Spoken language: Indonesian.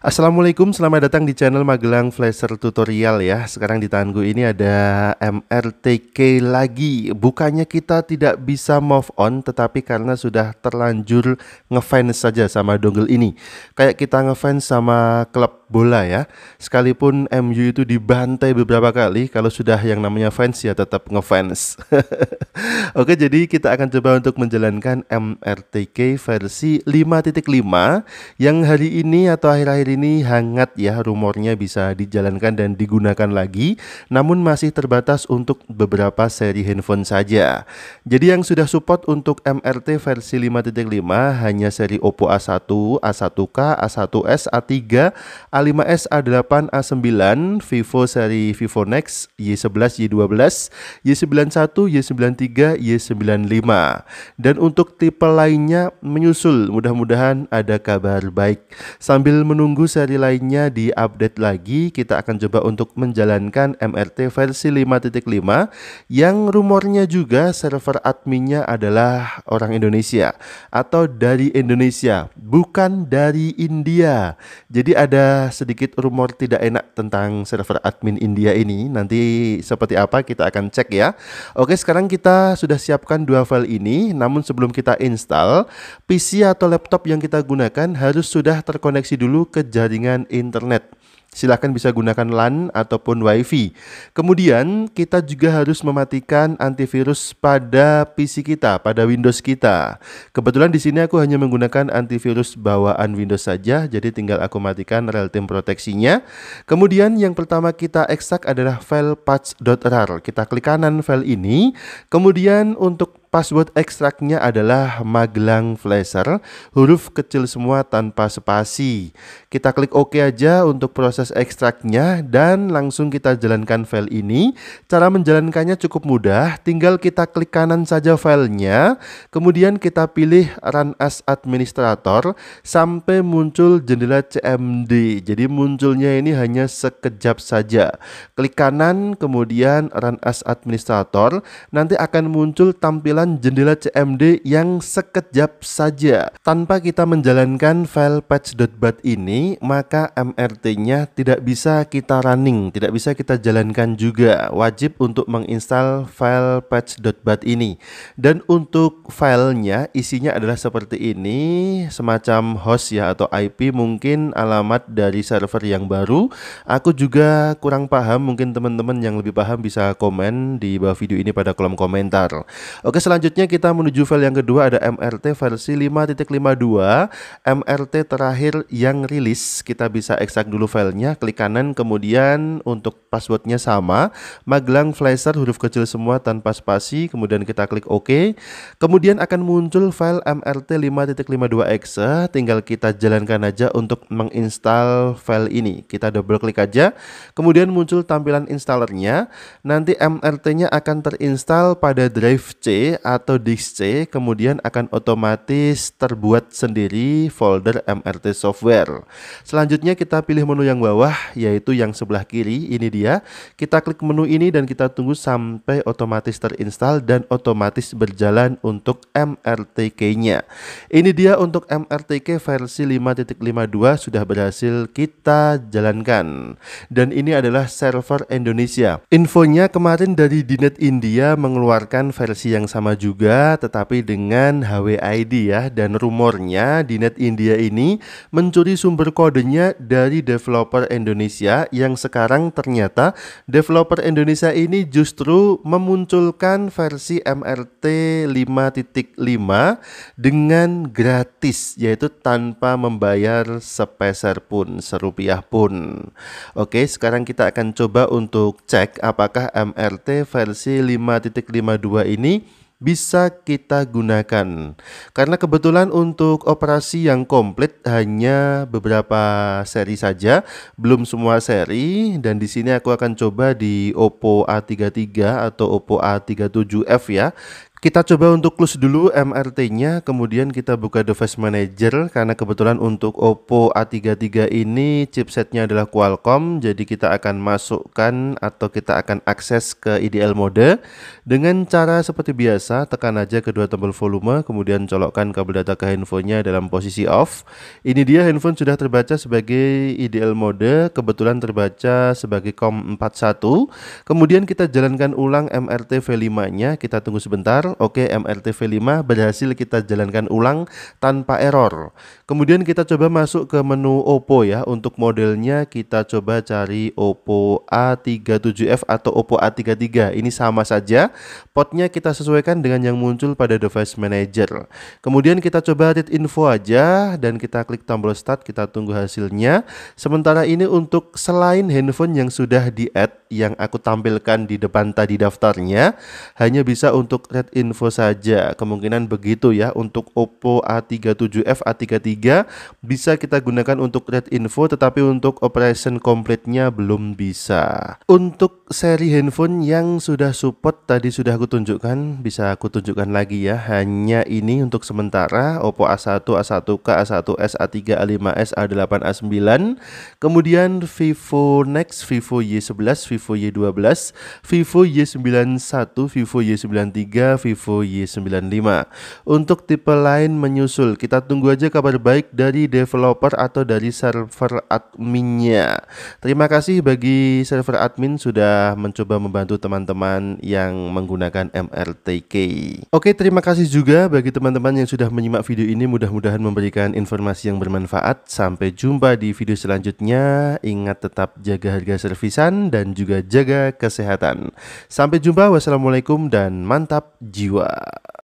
Assalamualaikum, selamat datang di channel Magelang Flasher Tutorial ya Sekarang di tanganku ini ada MRTK lagi Bukannya kita tidak bisa move on Tetapi karena sudah terlanjur ngefans saja sama dongle ini Kayak kita ngefans sama klub bola ya. Sekalipun MU itu dibantai beberapa kali, kalau sudah yang namanya fans ya tetap ngefans. Oke, jadi kita akan coba untuk menjalankan MRTK versi 5.5 yang hari ini atau akhir-akhir ini hangat ya rumornya bisa dijalankan dan digunakan lagi, namun masih terbatas untuk beberapa seri handphone saja. Jadi yang sudah support untuk MRT versi 5.5 hanya seri Oppo A1, A1K, A1S, A3, A A5s, A8, A9, Vivo seri Vivo Nex, Y11, Y12, Y91, Y93, Y95. Dan untuk tipe lainnya menyusul, mudah-mudahan ada kabar baik. Sambil menunggu seri lainnya di update lagi, kita akan coba untuk menjalankan MRT versi 5.5 yang rumornya juga server adminnya adalah orang Indonesia atau dari Indonesia, bukan dari India. Jadi ada sedikit rumor tidak enak tentang server admin India ini. Nanti seperti apa kita akan cek ya. Oke, sekarang kita sudah siapkan dua file ini. Namun sebelum kita install, PC atau laptop yang kita gunakan harus sudah terkoneksi dulu ke jaringan internet silahkan bisa gunakan LAN ataupun WiFi. Kemudian kita juga harus mematikan antivirus pada PC kita, pada Windows kita. Kebetulan di sini aku hanya menggunakan antivirus bawaan Windows saja, jadi tinggal aku matikan real-time proteksinya. Kemudian yang pertama kita ekstrak adalah file patch.rar. Kita klik kanan file ini, kemudian untuk Password ekstraknya adalah Magelang Flasher, huruf kecil semua tanpa spasi. Kita klik OK aja untuk proses ekstraknya dan langsung kita jalankan file ini. Cara menjalankannya cukup mudah, tinggal kita klik kanan saja filenya, kemudian kita pilih Run as Administrator sampai muncul jendela CMD. Jadi munculnya ini hanya sekejap saja. Klik kanan, kemudian Run as Administrator, nanti akan muncul tampilan jendela CMD yang sekejap saja. Tanpa kita menjalankan file patch.bat ini, maka MRT-nya tidak bisa kita running, tidak bisa kita jalankan juga. Wajib untuk menginstal file patch.bat ini. Dan untuk filenya isinya adalah seperti ini, semacam host ya atau IP mungkin alamat dari server yang baru. Aku juga kurang paham, mungkin teman-teman yang lebih paham bisa komen di bawah video ini pada kolom komentar. Oke, selanjutnya kita menuju file yang kedua ada MRT versi 5.52, MRT terakhir yang rilis. Kita bisa ekstrak dulu filenya, klik kanan kemudian untuk passwordnya sama, Magelang Flasher huruf kecil semua tanpa spasi, kemudian kita klik OK. Kemudian akan muncul file MRT 5.52 exe, tinggal kita jalankan aja untuk menginstal file ini. Kita double klik aja, kemudian muncul tampilan installernya. Nanti MRT-nya akan terinstall pada drive C atau disk C kemudian akan otomatis terbuat sendiri folder MRT software. Selanjutnya kita pilih menu yang bawah yaitu yang sebelah kiri, ini dia. Kita klik menu ini dan kita tunggu sampai otomatis terinstall dan otomatis berjalan untuk MRTK-nya. Ini dia untuk MRTK versi 5.52 sudah berhasil kita jalankan. Dan ini adalah server Indonesia. Infonya kemarin dari Dinet India mengeluarkan versi yang sama sama juga tetapi dengan HWID ya dan rumornya di Net India ini mencuri sumber kodenya dari developer Indonesia yang sekarang ternyata developer Indonesia ini justru memunculkan versi MRT 5.5 dengan gratis yaitu tanpa membayar sepeser pun serupiah pun. Oke, sekarang kita akan coba untuk cek apakah MRT versi 5.52 ini bisa kita gunakan. Karena kebetulan untuk operasi yang komplit hanya beberapa seri saja, belum semua seri dan di sini aku akan coba di Oppo A33 atau Oppo A37F ya. Kita coba untuk close dulu MRT-nya, kemudian kita buka device manager karena kebetulan untuk Oppo A33 ini chipsetnya adalah Qualcomm, jadi kita akan masukkan atau kita akan akses ke IDL mode dengan cara seperti biasa, tekan aja kedua tombol volume, kemudian colokkan kabel data ke handphonenya dalam posisi off. Ini dia handphone sudah terbaca sebagai IDL mode, kebetulan terbaca sebagai COM41. Kemudian kita jalankan ulang MRT V5-nya, kita tunggu sebentar oke oke MRTV 5 berhasil kita jalankan ulang tanpa error. Kemudian kita coba masuk ke menu Oppo ya, untuk modelnya kita coba cari Oppo A37F atau Oppo A33. Ini sama saja, potnya kita sesuaikan dengan yang muncul pada device manager. Kemudian kita coba read info aja dan kita klik tombol start, kita tunggu hasilnya. Sementara ini untuk selain handphone yang sudah di-add yang aku tampilkan di depan tadi daftarnya hanya bisa untuk red info saja. Kemungkinan begitu ya untuk Oppo A37F A33 bisa kita gunakan untuk red info tetapi untuk operation komplitnya belum bisa. Untuk seri handphone yang sudah support tadi sudah aku tunjukkan, bisa aku tunjukkan lagi ya. Hanya ini untuk sementara Oppo A1, A1K, A1s, A3, A5s, A8, A9. Kemudian Vivo Next, Vivo Y11, Vivo Vivo Y12, Vivo Y91, Vivo Y93, Vivo Y95. Untuk tipe lain menyusul, kita tunggu aja kabar baik dari developer atau dari server adminnya. Terima kasih bagi server admin sudah mencoba membantu teman-teman yang menggunakan MRTK. Oke, terima kasih juga bagi teman-teman yang sudah menyimak video ini. Mudah-mudahan memberikan informasi yang bermanfaat. Sampai jumpa di video selanjutnya. Ingat tetap jaga harga servisan dan juga juga jaga kesehatan. Sampai jumpa, wassalamualaikum dan mantap jiwa.